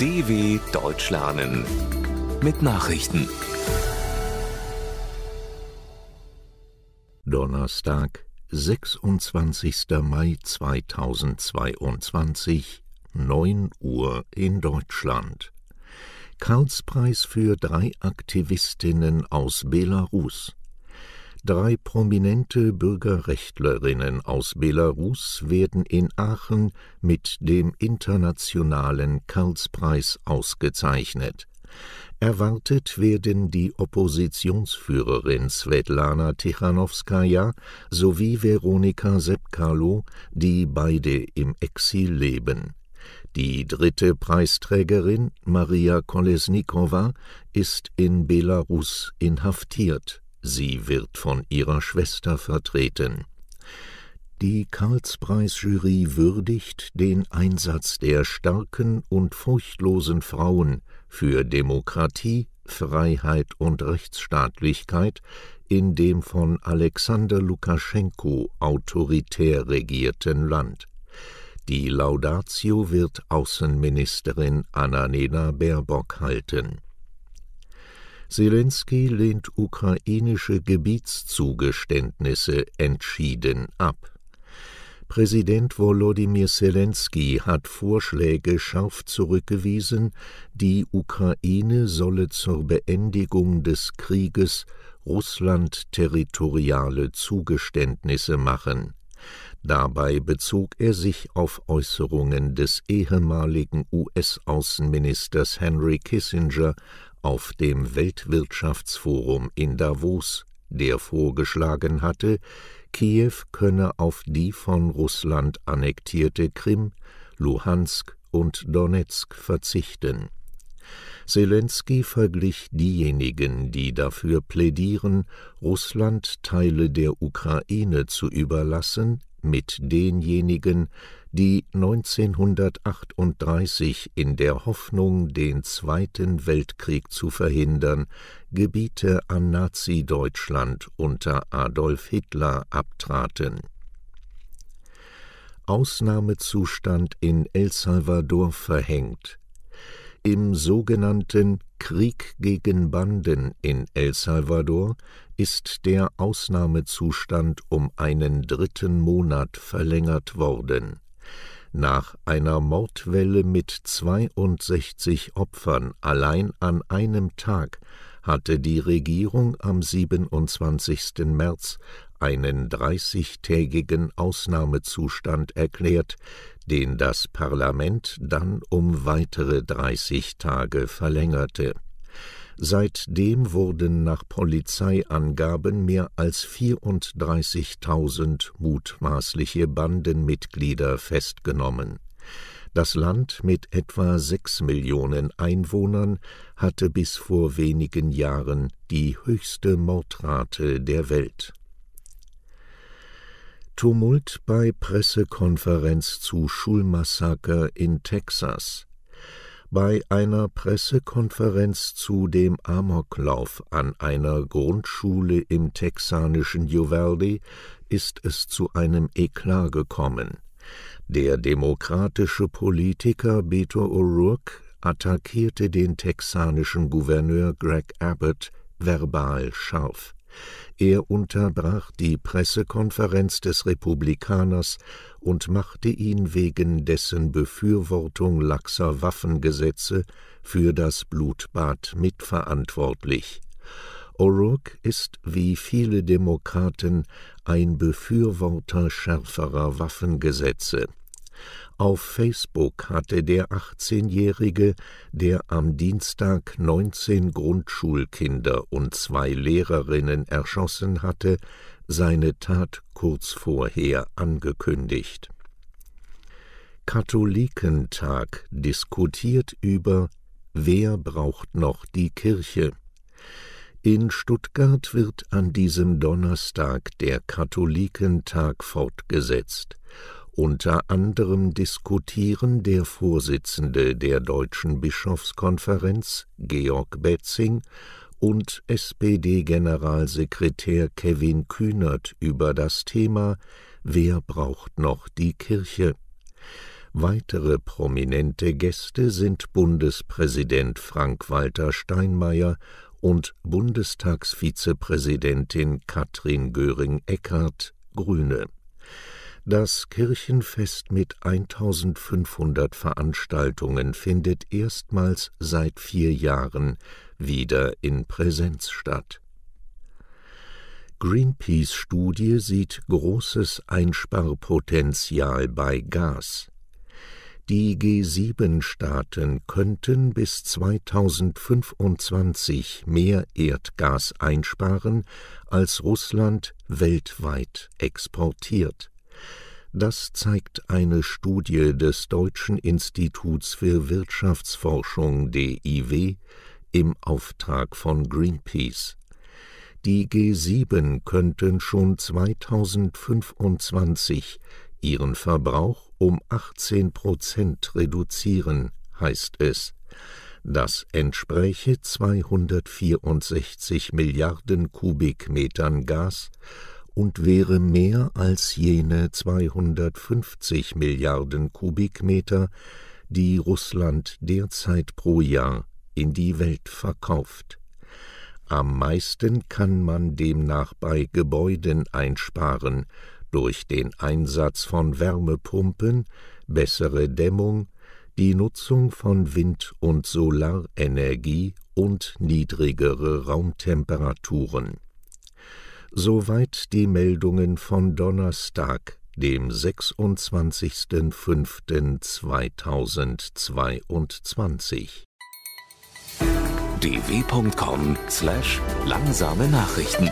DW Deutsch lernen mit Nachrichten. Donnerstag, 26. Mai 2022, 9 Uhr in Deutschland. Karlspreis für drei Aktivistinnen aus Belarus. Drei prominente Bürgerrechtlerinnen aus Belarus werden in Aachen mit dem Internationalen Karlspreis ausgezeichnet. Erwartet werden die Oppositionsführerin Svetlana Tichanowskaja sowie Veronika Sepkalo, die beide im Exil leben. Die dritte Preisträgerin, Maria Kolesnikowa, ist in Belarus inhaftiert Sie wird von ihrer Schwester vertreten. Die Karlspreis-Jury würdigt den Einsatz der starken und furchtlosen Frauen für Demokratie, Freiheit und Rechtsstaatlichkeit in dem von Alexander Lukaschenko autoritär regierten Land. Die Laudatio wird Außenministerin Annalena Baerbock halten. Zelensky lehnt ukrainische Gebietszugeständnisse entschieden ab. Präsident Volodymyr Zelensky hat Vorschläge scharf zurückgewiesen, die Ukraine solle zur Beendigung des Krieges Russland territoriale Zugeständnisse machen. Dabei bezog er sich auf Äußerungen des ehemaligen US-Außenministers Henry Kissinger auf dem Weltwirtschaftsforum in Davos, der vorgeschlagen hatte, Kiew könne auf die von Russland annektierte Krim, Luhansk und Donezk verzichten. Zelensky verglich diejenigen, die dafür plädieren, Russland Teile der Ukraine zu überlassen, mit denjenigen, die 1938 in der Hoffnung, den Zweiten Weltkrieg zu verhindern, Gebiete an Nazi-Deutschland unter Adolf Hitler abtraten. Ausnahmezustand in El Salvador verhängt. Im sogenannten Krieg gegen Banden in El Salvador ist der Ausnahmezustand um einen dritten Monat verlängert worden. Nach einer Mordwelle mit 62 Opfern allein an einem Tag hatte die Regierung am 27. März einen 30-tägigen Ausnahmezustand erklärt, den das Parlament dann um weitere 30 Tage verlängerte Seitdem wurden nach Polizeiangaben mehr als 34.000 mutmaßliche Bandenmitglieder festgenommen. Das Land mit etwa sechs Millionen Einwohnern hatte bis vor wenigen Jahren die höchste Mordrate der Welt. Tumult bei Pressekonferenz zu Schulmassaker in Texas bei einer Pressekonferenz zu dem Amoklauf an einer Grundschule im texanischen Uvalde ist es zu einem Eklat gekommen. Der demokratische Politiker Beto O'Rourke attackierte den texanischen Gouverneur Greg Abbott verbal scharf. Er unterbrach die Pressekonferenz des Republikaners und machte ihn wegen dessen Befürwortung laxer Waffengesetze für das Blutbad mitverantwortlich. O'Rourke ist wie viele Demokraten ein Befürworter schärferer Waffengesetze. Auf Facebook hatte der 18-Jährige, der am Dienstag 19 Grundschulkinder und zwei Lehrerinnen erschossen hatte, seine Tat kurz vorher angekündigt. Katholikentag diskutiert über Wer braucht noch die Kirche? In Stuttgart wird an diesem Donnerstag der Katholikentag fortgesetzt. Unter anderem diskutieren der Vorsitzende der Deutschen Bischofskonferenz, Georg Betzing, und SPD-Generalsekretär Kevin Kühnert über das Thema Wer braucht noch die Kirche? Weitere prominente Gäste sind Bundespräsident Frank-Walter Steinmeier und Bundestagsvizepräsidentin Katrin Göring-Eckardt, Grüne das Kirchenfest mit 1500 Veranstaltungen findet erstmals seit vier Jahren wieder in Präsenz statt. Greenpeace-Studie sieht großes Einsparpotenzial bei Gas. Die G7-Staaten könnten bis 2025 mehr Erdgas einsparen, als Russland weltweit exportiert. Das zeigt eine Studie des Deutschen Instituts für Wirtschaftsforschung DIW im Auftrag von Greenpeace. Die G7 könnten schon 2025 ihren Verbrauch um 18 Prozent reduzieren, heißt es. Das entspräche 264 Milliarden Kubikmetern Gas und wäre mehr als jene 250 Milliarden Kubikmeter, die Russland derzeit pro Jahr in die Welt verkauft. Am meisten kann man demnach bei Gebäuden einsparen durch den Einsatz von Wärmepumpen, bessere Dämmung, die Nutzung von Wind- und Solarenergie und niedrigere Raumtemperaturen soweit die Meldungen von Donnerstag, dem 26.05.2022. dw.com/langsame slash Nachrichten